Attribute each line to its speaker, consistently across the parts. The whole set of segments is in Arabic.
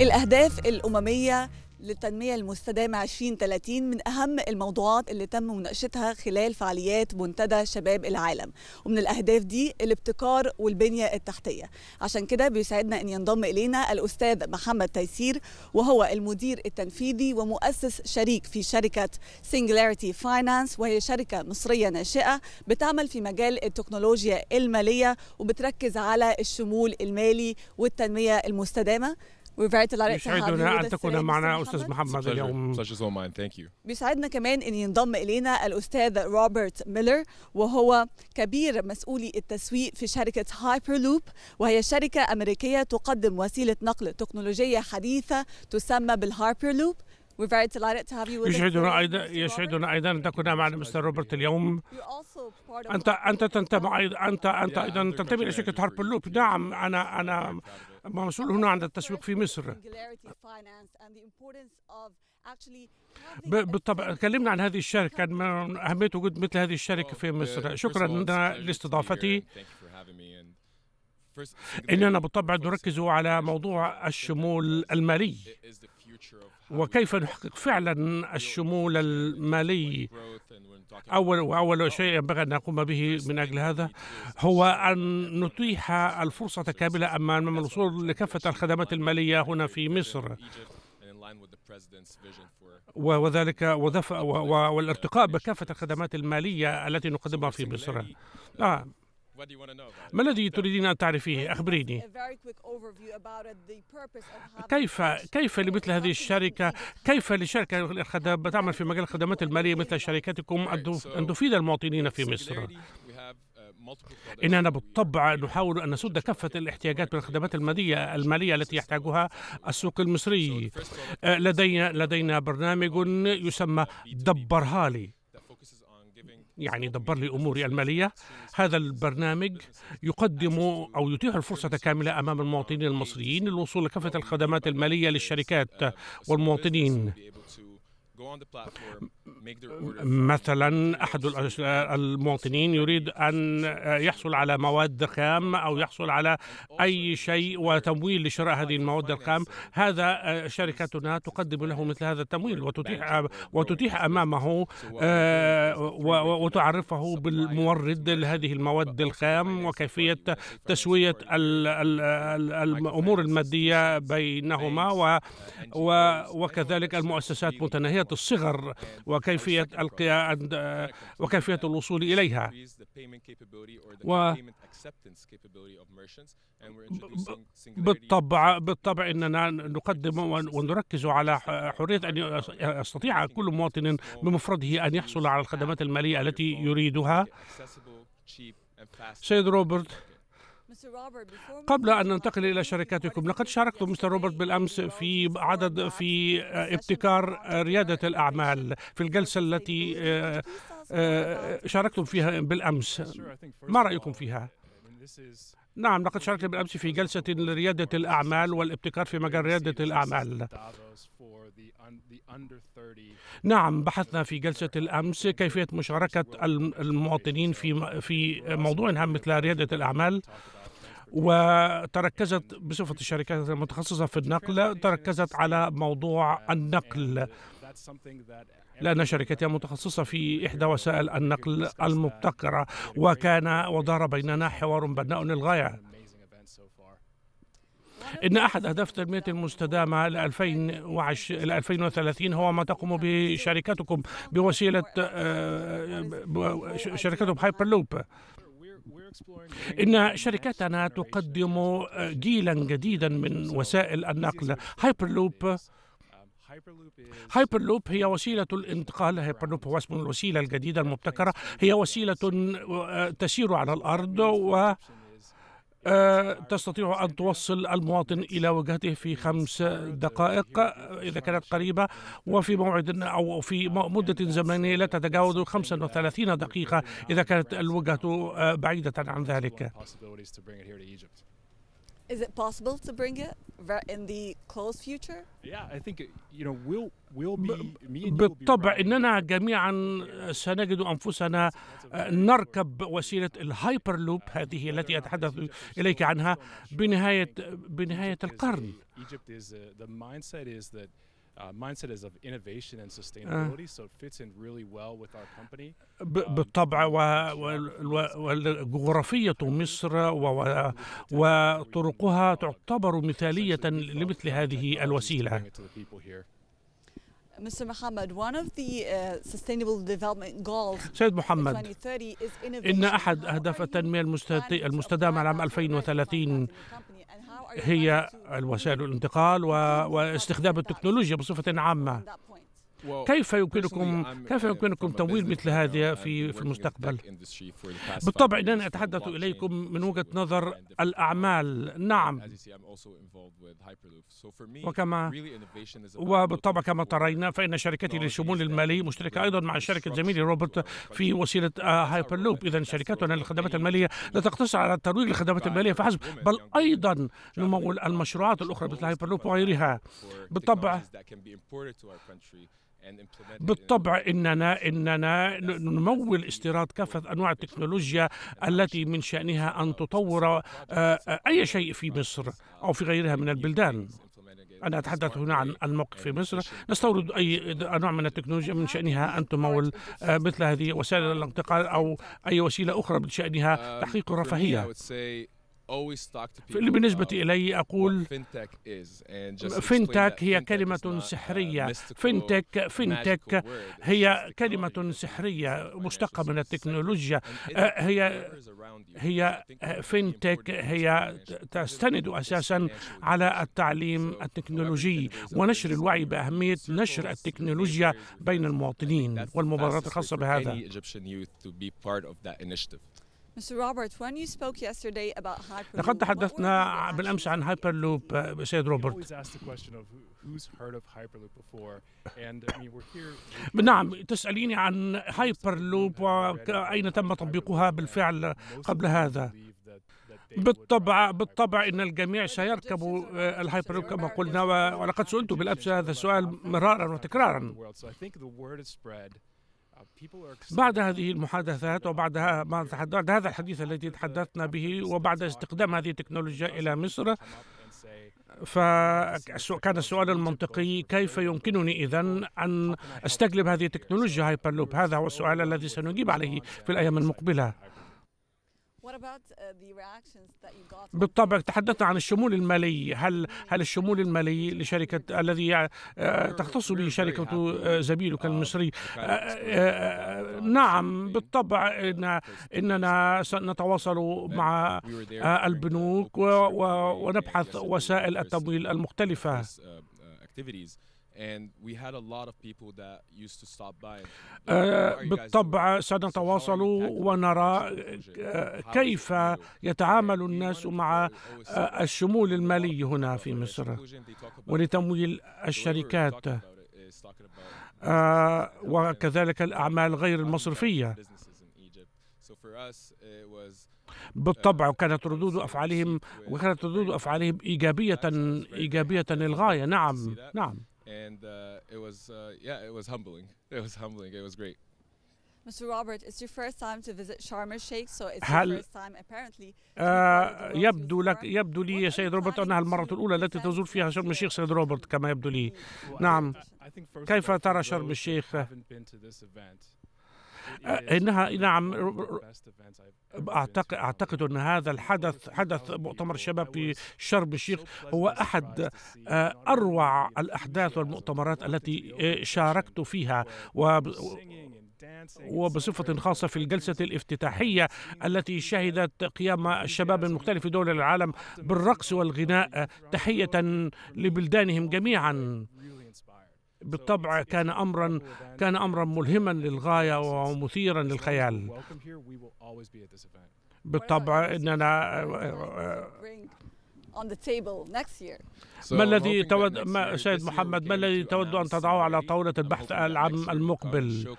Speaker 1: الأهداف الأممية للتنمية المستدامة 2030 من أهم الموضوعات اللي تم مناقشتها خلال فعاليات منتدى شباب العالم ومن الأهداف دي الابتكار والبنية التحتية عشان كده بيسعدنا أن ينضم إلينا الأستاذ محمد تيسير وهو المدير التنفيذي ومؤسس شريك في شركة Singularity فاينانس وهي شركة مصرية ناشئة بتعمل في مجال التكنولوجيا المالية وبتركز على الشمول المالي والتنمية المستدامة We're very delighted to have you أن تكون
Speaker 2: معنا أستاذ محمد اليوم. Such is all mine. Thank you.
Speaker 1: بيسعدنا كمان أن ينضم إلينا الأستاذ روبرت ميلر وهو كبير مسؤولي التسويق في شركة هايبرلوب وهي شركة أمريكية تقدم وسيلة نقل تكنولوجية حديثة تسمى بالهايبرلوب We're very delighted to have you with يشعدنا
Speaker 2: أيضا يشعدنا أيضا أن تكون معنا مستر روبرت اليوم. أنت أنت تنتمي أيضا أنت أنت أيضا تنتمي إلى شركة هاربر لوب. نعم أنا أنا موصول هنا عند التسويق في مصر بالطبع تكلمنا عن هذه الشركة عن أهمية وجود مثل هذه الشركة في مصر شكرا لاستضافتي
Speaker 1: إننا بالطبع
Speaker 2: نركز على موضوع الشمول المالي وكيف نحقق فعلا الشمول المالي أول وأول شيء ينبغي أن نقوم به من أجل هذا هو أن نتيح الفرصة كاملة أمام الوصول لكافة الخدمات المالية هنا في مصر وذلك والارتقاء بكافة الخدمات المالية التي نقدمها في مصر آه. ما الذي تريدين أن تعرفيه؟ أخبريني كيف كيف لمثل هذه الشركة كيف لشركة تعمل في مجال الخدمات المالية مثل شركتكم أن تفيد المواطنين في مصر؟ uh, إننا بالطبع نحاول أن نسد كافة الاحتياجات بالخدمات المالية المالية التي يحتاجها السوق المصري آه، لدينا لدينا برنامج يسمى دبرها لي يعني دبر لي اموري الماليه هذا البرنامج يقدم او يتيح الفرصه كامله امام المواطنين المصريين للوصول لكافه الخدمات الماليه للشركات والمواطنين مثلا احد المواطنين يريد ان يحصل على مواد خام او يحصل على اي شيء وتمويل لشراء هذه المواد الخام هذا شركتنا تقدم له مثل هذا التمويل وتتيح وتتيح امامه آه، وتعرفه بالمورد لهذه المواد الخام وكيفيه تسويه الامور الماديه بينهما وكذلك المؤسسات متناهيه الصغر وكيفية القياء وكيفية الوصول إليها بالطبع بالطبع اننا نقدم ونركز على حريه ان يستطيع كل مواطن بمفرده ان يحصل على الخدمات الماليه التي يريدها سيد روبرت قبل أن ننتقل إلى شركاتكم لقد شاركتم مستر روبرت بالأمس في عدد في آه، ابتكار ريادة الأعمال في الجلسة التي آه، آه، شاركتم فيها بالأمس ما رأيكم فيها؟ نعم لقد شاركت بالأمس في جلسة لريادة الأعمال والابتكار في مجال ريادة الأعمال نعم بحثنا في جلسة الأمس كيفية مشاركة المواطنين في في موضوع هام مثل ريادة الأعمال وتركزت بصفة الشركات المتخصصة في النقل تركزت على موضوع النقل لأن شركتي متخصصة في إحدى وسائل النقل المبتكرة وكان ودار بيننا حوار بناء للغاية إن أحد أهداف التنمية المستدامة ل 2030 هو ما تقوم به شركتكم بوسيلة شركتكم هايبر لوب إن شركتنا تقدم جيلا جديدا من وسائل النقل هايبرلوب هايبرلوب هي وسيلة الانتقال هايبرلوب هو اسم الوسيلة الجديدة المبتكرة هي وسيلة آه، تسير على الأرض و آه، تستطيع أن توصل المواطن إلى وجهته في خمس دقائق إذا كانت قريبة وفي موعد أو في مدة زمنية لا تتجاوز 35 دقيقة إذا كانت الوجهة آه، بعيدة عن ذلك.
Speaker 1: Is it possible to bring it in the close future? Yeah, I think
Speaker 2: we'll be. بالطبع اننا جميعا سنجد انفسنا آه، نركب وسيله الهايبر لوب هذه التي اتحدث اليك عنها بنهايه بنهايه القرن. mindset is of innovation and sustainability, so it fits in really well with our company. بالطبع وجغرافية مصر وطرقها تعتبر مثالية لمثل هذه الوسيلة.
Speaker 1: Mr. Muhammad, one of the uh, sustainable development goals سيد محمد إن أحد
Speaker 2: أهداف التنمية المستدامة العام 2030 هي وسائل الانتقال واستخدام التكنولوجيا بصفة عامة كيف يمكنكم كيف uh, يمكنكم تمويل مثل هذا في في المستقبل؟ بالطبع انني اتحدث اليكم من وجهه نظر الاعمال نعم وكما وبالطبع كما ترينا فان شركتي للشمول المالي مشتركه ايضا مع شركه زميلي روبرت في وسيله هايبر لوب اذا شركتنا للخدمات الماليه لا تقتصر على الترويج للخدمات الماليه فحسب بل ايضا نمول المشروعات الاخرى مثل هايبر لوب وغيرها بالطبع
Speaker 1: بالطبع
Speaker 2: اننا اننا نمول استيراد كافه انواع التكنولوجيا التي من شانها ان تطور آه، آه، اي شيء في مصر او في غيرها من البلدان أنا أتحدث هنا عن الموقف في مصر نستورد أي نوع من التكنولوجيا من شأنها أن تمول آه، مثل هذه وسائل الانتقال أو أي وسيلة أخرى من شأنها تحقيق الرفاهية
Speaker 1: بالنسبة إلي أقول فينتك
Speaker 2: هي كلمة uh, سحرية فينتك فينتك هي كلمة سحرية مشتقة من التكنولوجيا آه، هي هي فينتك آه، هي تستند أساسا على التعليم التكنولوجي ونشر الوعي بأهمية نشر التكنولوجيا بين المواطنين والمبادرات الخاصة بهذا لقد تحدثنا بالامس عن هايبر لوب uh, سيد روبرت نعم تساليني عن هايبر لوب واين تم تطبيقها بالفعل قبل هذا بالطبع بالطبع ان الجميع سيركب الهايبر كما قلنا ولقد سئلت بالامس هذا السؤال مرارا وتكرارا
Speaker 1: بعد هذه
Speaker 2: المحادثات وبعدها بعد هذا الحديث الذي تحدثنا به وبعد استخدام هذه التكنولوجيا إلى مصر فكان السؤال المنطقي كيف يمكنني اذا ان استجلب هذه التكنولوجيا هايبر لوب هذا هو السؤال الذي سنجيب عليه في الايام المقبله
Speaker 1: Uh,
Speaker 2: بالطبع تحدثنا عن الشمول المالي هل هل الشمول المالي لشركه الذي آه، تختص به شركه آه، زميلك المصري آه، نعم بالطبع إن اننا سنتواصل مع البنوك ونبحث وسائل التمويل المختلفه
Speaker 1: آه، بالطبع
Speaker 2: سنتواصل ونرى كيف يتعامل الناس مع آه، الشمول المالي هنا في مصر ولتمويل الشركات آه، وكذلك الأعمال غير المصرفية
Speaker 1: uh,
Speaker 2: بالطبع وكانت ردود افعالهم وكانت ردود افعالهم ايجابيه ايجابيه للغايه نعم نعم
Speaker 1: and uh, it was uh, yeah, it was humbling. It was humbling. It was great. Mr. Robert, it's your first time to visit Sharm el-Sheikh, so it's your first time apparently.
Speaker 2: يبدو لك يبدو لي يا سيد روبرت أنها المرة الأولى التي تزور فيها شرم الشيخ سيد روبرت كما يبدو لي. نعم. كيف ترى شرم الشيخ؟ آه، انها نعم اعتقد اعتقد ان هذا الحدث حدث مؤتمر الشباب في شرم الشيخ هو احد آه، اروع الاحداث والمؤتمرات التي إيه، شاركت فيها و وبصفة خاصة في الجلسة الافتتاحية التي شهدت قيام الشباب من مختلف دول العالم بالرقص والغناء تحية لبلدانهم جميعا بالطبع كان امرا كان امرا ملهما للغايه ومثيرا للخيال بالطبع اننا
Speaker 1: ما الذي تود ما
Speaker 2: سيد محمد ما الذي تود ان تضعه على طاوله البحث العام المقبل؟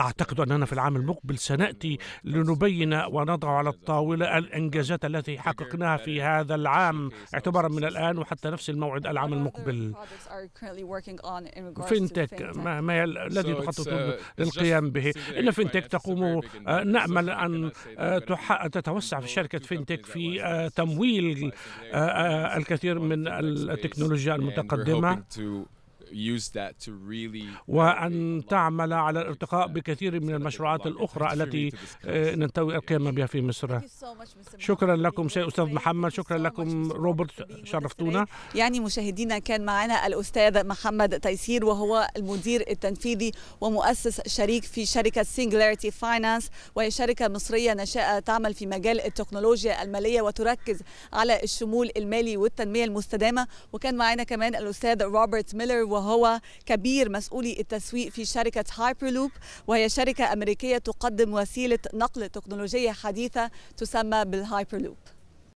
Speaker 2: اعتقد اننا في العام المقبل سناتي لنبين ونضع على الطاوله الانجازات التي حققناها في هذا العام اعتبارا من الان وحتى نفس الموعد العام المقبل.
Speaker 1: فينتك ما, ما الذي تخطط uh, للقيام به؟ ان فينتك
Speaker 2: تقوم آه، نامل ان آه، تتوسع في شركه فينتك في تمويل آه، آه، الكثير من التكنولوجيا المتقدمة وأن تعمل على الارتقاء بكثير من المشروعات الأخرى التي آه، ننتوي القيام بها في مصر شكرا لكم شيء أستاذ محمد شكرا لكم روبرت شرفتونا
Speaker 1: يعني مشاهدينا كان معنا الأستاذ محمد تيسير وهو المدير التنفيذي ومؤسس شريك في شركة سينجلاريتي فاينانس وهي شركة مصرية نشأة تعمل في مجال التكنولوجيا المالية وتركز على الشمول المالي والتنمية المستدامة وكان معنا كمان الأستاذ روبرت ميلر وهو وهو كبير مسؤولي التسويق في شركة هايبرلوب وهي شركة أمريكية تقدم وسيلة نقل تكنولوجية حديثة تسمى بالهايبرلوب